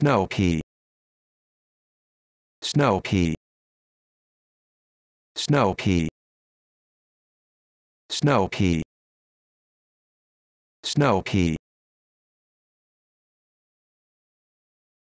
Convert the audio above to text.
snow pea snow pea snow pea snow pea snow pea